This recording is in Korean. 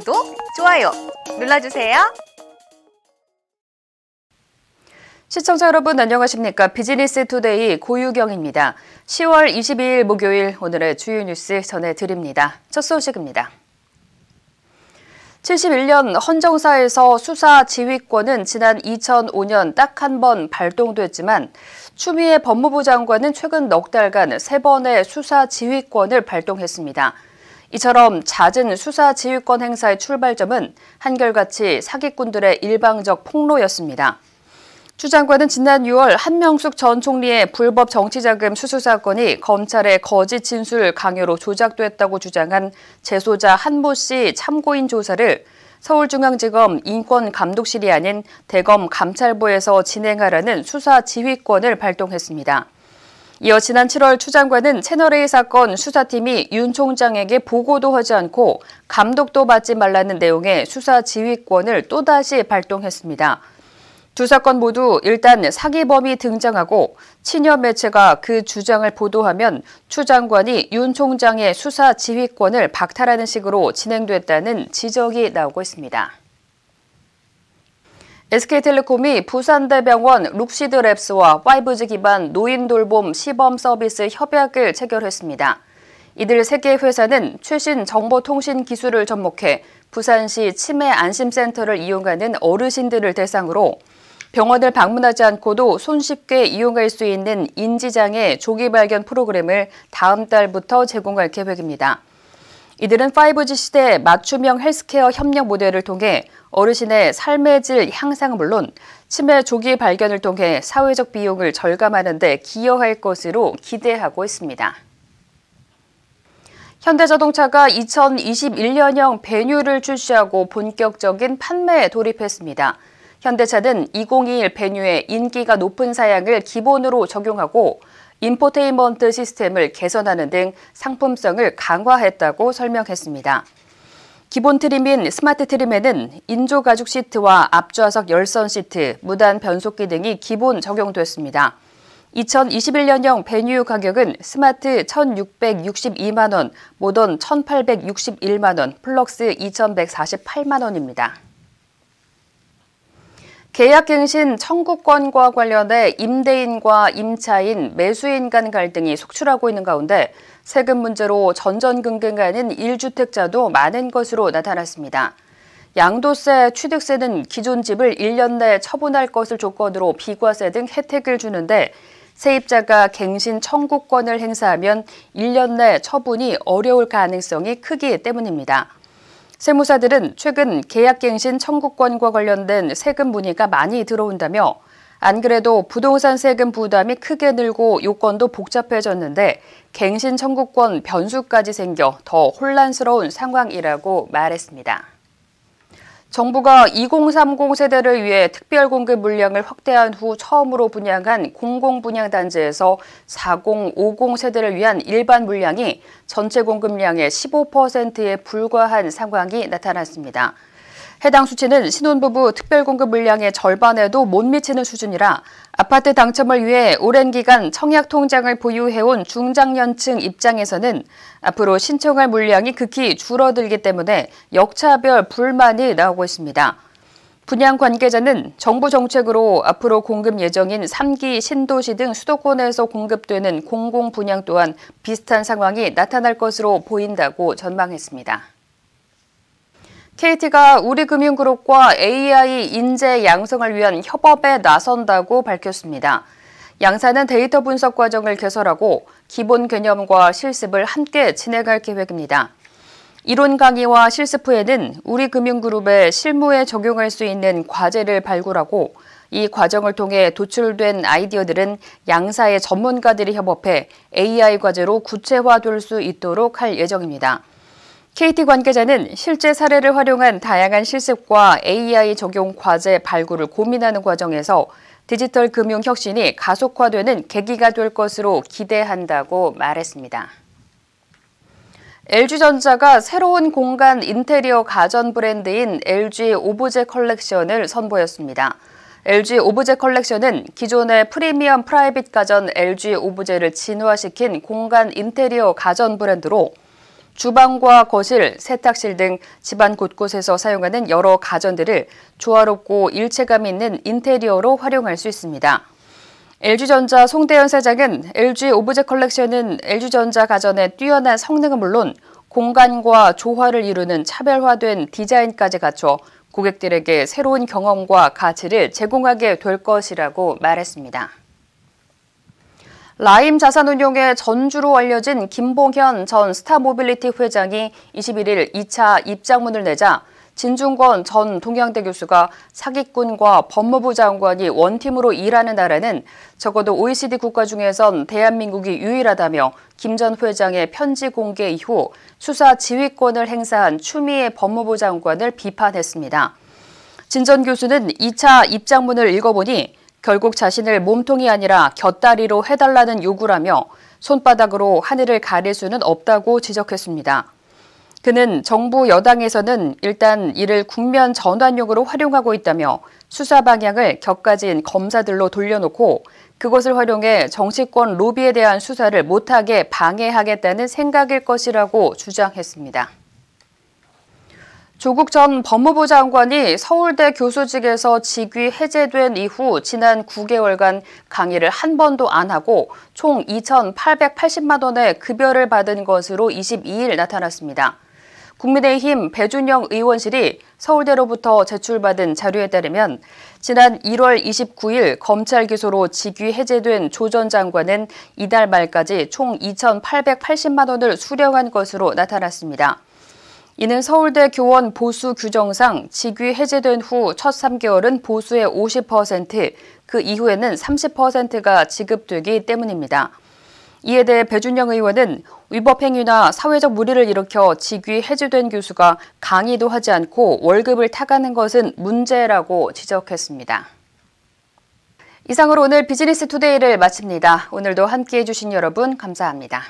구독, 좋아요 눌러주세요. 시청자 여러분 안녕하십니까. 비즈니스 투데이 고유경입니다. 10월 22일 목요일 오늘의 주요 뉴스 전해드립니다. 첫 소식입니다. 71년 헌정사에서 수사 지휘권은 지난 2005년 딱 한 번 발동됐지만 추미애 법무부 장관은 최근 넉 달간 세번의 수사 지휘권을 발동했습니다. 이처럼 잦은 수사 지휘권 행사의 출발점은 한결같이 사기꾼들의 일방적 폭로였습니다. 추 장관은 지난 6월 한명숙 전 총리의 불법 정치자금 수수 사건이 검찰의 거짓 진술 강요로 조작됐다고 주장한 재소자 한모 씨 참고인 조사를 서울중앙지검 인권감독실이 아닌 대검 감찰부에서 진행하라는 수사 지휘권을 발동했습니다. 이어 지난 7월 추 장관은 채널A 사건 수사팀이 윤 총장에게 보고도 하지 않고 감독도 받지 말라는 내용의 수사 지휘권을 또다시 발동했습니다. 두 사건 모두 일단 사기범이 등장하고 친여 매체가 그 주장을 보도하면 추 장관이 윤 총장의 수사 지휘권을 박탈하는 식으로 진행됐다는 지적이 나오고 있습니다. SK텔레콤이 부산대병원 룩시드랩스와 5G 기반 노인돌봄 시범 서비스 협약을 체결했습니다. 이들 세 개 회사는 최신 정보통신 기술을 접목해 부산시 치매 안심센터를 이용하는 어르신들을 대상으로 병원을 방문하지 않고도 손쉽게 이용할 수 있는 인지장애 조기 발견 프로그램을 다음 달부터 제공할 계획입니다. 이들은 5G 시대 맞춤형 헬스케어 협력 모델을 통해 어르신의 삶의 질 향상은 물론 치매 조기 발견을 통해 사회적 비용을 절감하는 데 기여할 것으로 기대하고 있습니다. 현대자동차가 2021년형 베뉴를 출시하고 본격적인 판매에 돌입했습니다. 현대차는 2021베뉴의 인기가 높은 사양을 기본으로 적용하고 인포테인먼트 시스템을 개선하는 등 상품성을 강화했다고 설명했습니다. 기본 트림인 스마트 트림에는 인조 가죽 시트와 앞좌석 열선 시트, 무단 변속기 등이 기본 적용됐습니다. 2021년형 베뉴 가격은 스마트 1,662만 원, 모던 1,861만 원, 플럭스 2,148만 원입니다. 계약갱신 청구권과 관련해 임대인과 임차인, 매수인 간 갈등이 속출하고 있는 가운데 세금 문제로 전전긍긍하는 1주택자도 많은 것으로 나타났습니다. 양도세, 취득세는 기존 집을 1년 내에 처분할 것을 조건으로 비과세 등 혜택을 주는데 세입자가 갱신 청구권을 행사하면 1년 내 처분이 어려울 가능성이 크기 때문입니다. 세무사들은 최근 계약갱신 청구권과 관련된 세금 문의가 많이 들어온다며 안 그래도 부동산 세금 부담이 크게 늘고 요건도 복잡해졌는데 갱신 청구권 변수까지 생겨 더 혼란스러운 상황이라고 말했습니다. 정부가 2030 세대를 위해 특별 공급 물량을 확대한 후 처음으로 분양한 공공분양단지에서 4050 세대를 위한 일반 물량이 전체 공급량의 15%에 불과한 상황이 나타났습니다. 해당 수치는 신혼부부 특별공급 물량의 절반에도 못 미치는 수준이라 아파트 당첨을 위해 오랜 기간 청약 통장을 보유해온 중장년층 입장에서는 앞으로 신청할 물량이 극히 줄어들기 때문에 역차별 불만이 나오고 있습니다. 분양 관계자는 정부 정책으로 앞으로 공급 예정인 3기 신도시 등 수도권에서 공급되는 공공 분양 또한 비슷한 상황이 나타날 것으로 보인다고 전망했습니다. KT가 우리금융그룹과 AI 인재 양성을 위한 협업에 나선다고 밝혔습니다. 양사는 데이터 분석 과정을 개설하고 기본 개념과 실습을 함께 진행할 계획입니다. 이론 강의와 실습 후에는 우리금융그룹의 실무에 적용할 수 있는 과제를 발굴하고 이 과정을 통해 도출된 아이디어들은 양사의 전문가들이 협업해 AI 과제로 구체화될 수 있도록 할 예정입니다. KT 관계자는 실제 사례를 활용한 다양한 실습과 AI 적용 과제 발굴을 고민하는 과정에서 디지털 금융 혁신이 가속화되는 계기가 될 것으로 기대한다고 말했습니다. LG전자가 새로운 공간 인테리어 가전 브랜드인 LG 오브제 컬렉션을 선보였습니다. LG 오브제 컬렉션은 기존의 프리미엄 프라이빗 가전 LG 오브제를 진화시킨 공간 인테리어 가전 브랜드로 주방과 거실, 세탁실 등 집안 곳곳에서 사용하는 여러 가전들을 조화롭고 일체감 있는 인테리어로 활용할 수 있습니다. LG전자 송대현 사장은 LG 오브제 컬렉션은 LG전자 가전의 뛰어난 성능은 물론 공간과 조화를 이루는 차별화된 디자인까지 갖춰 고객들에게 새로운 경험과 가치를 제공하게 될 것이라고 말했습니다. 라임 자산운용의 전주로 알려진 김봉현 전 스타모빌리티 회장이 21일 2차 입장문을 내자 진중권 전 동양대 교수가 사기꾼과 법무부 장관이 원팀으로 일하는 나라는 적어도 OECD 국가 중에선 대한민국이 유일하다며 김 전 회장의 편지 공개 이후 수사 지휘권을 행사한 추미애 법무부 장관을 비판했습니다. 진 전 교수는 2차 입장문을 읽어보니 결국 자신을 몸통이 아니라 곁다리로 해달라는 요구라며 손바닥으로 하늘을 가릴 수는 없다고 지적했습니다. 그는 정부 여당에서는 일단 이를 국면 전환용으로 활용하고 있다며 수사 방향을 격가진 검사들로 돌려놓고 그것을 활용해 정치권 로비에 대한 수사를 못하게 방해하겠다는 생각일 것이라고 주장했습니다. 조국 전 법무부 장관이 서울대 교수직에서 직위 해제된 이후 지난 9개월간 강의를 한 번도 안 하고 총 2,880만 원의 급여를 받은 것으로 22일 나타났습니다. 국민의힘 배준영 의원실이 서울대로부터 제출받은 자료에 따르면 지난 1월 29일 검찰 기소로 직위 해제된 조 전 장관은 이달 말까지 총 2,880만 원을 수령한 것으로 나타났습니다. 이는 서울대 교원 보수 규정상 직위 해제된 후 첫 3개월은 보수의 50%, 그 이후에는 30%가 지급되기 때문입니다. 이에 대해 배준영 의원은 위법행위나 사회적 무리를 일으켜 직위 해제된 교수가 강의도 하지 않고 월급을 타가는 것은 문제라고 지적했습니다. 이상으로 오늘 비즈니스 투데이를 마칩니다. 오늘도 함께해 주신 여러분 감사합니다.